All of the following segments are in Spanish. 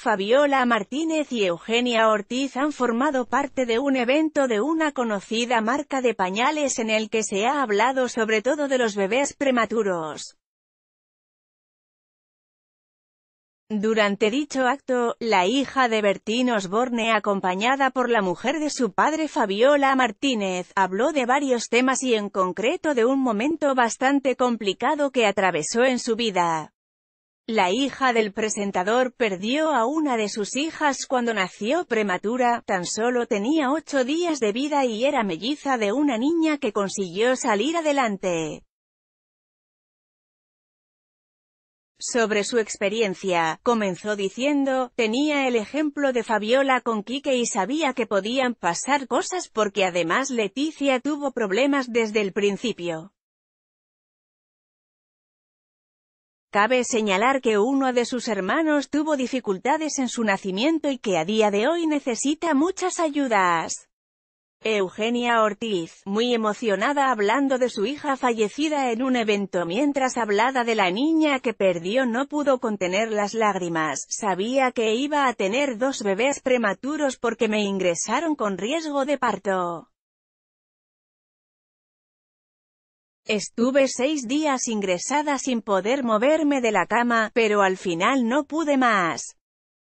Fabiola Martínez y Eugenia Ortiz han formado parte de un evento de una conocida marca de pañales en el que se ha hablado sobre todo de los bebés prematuros. Durante dicho acto, la hija de Bertín Osborne acompañada por la mujer de su padre Fabiola Martínez, habló de varios temas y en concreto de un momento bastante complicado que atravesó en su vida. La hija del presentador perdió a una de sus hijas cuando nació prematura, tan solo tenía ocho días de vida y era melliza de una niña que consiguió salir adelante. Sobre su experiencia, comenzó diciendo, tenía el ejemplo de Fabiola con Quique y sabía que podían pasar cosas porque además Leticia tuvo problemas desde el principio. Cabe señalar que uno de sus hermanos tuvo dificultades en su nacimiento y que a día de hoy necesita muchas ayudas. Eugenia Ortiz, muy emocionada hablando de su hija fallecida en un evento mientras hablaba de la niña que perdió no pudo contener las lágrimas, sabía que iba a tener dos bebés prematuros porque me ingresaron con riesgo de parto. Estuve seis días ingresada sin poder moverme de la cama, pero al final no pude más.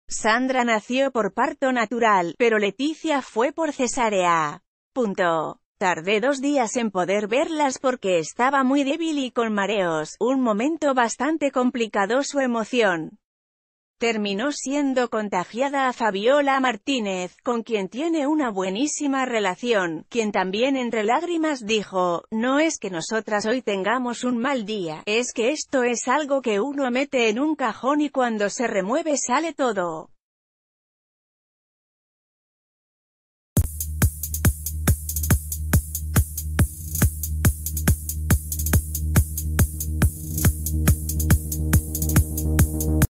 Sandra nació por parto natural, pero Leticia fue por cesárea. Punto. Tardé dos días en poder verlas porque estaba muy débil y con mareos, un momento bastante complicado su emoción terminó siendo contagiada a Fabiola Martínez, con quien tiene una buenísima relación, quien también entre lágrimas dijo, no es que nosotras hoy tengamos un mal día, es que esto es algo que uno mete en un cajón y cuando se remueve sale todo.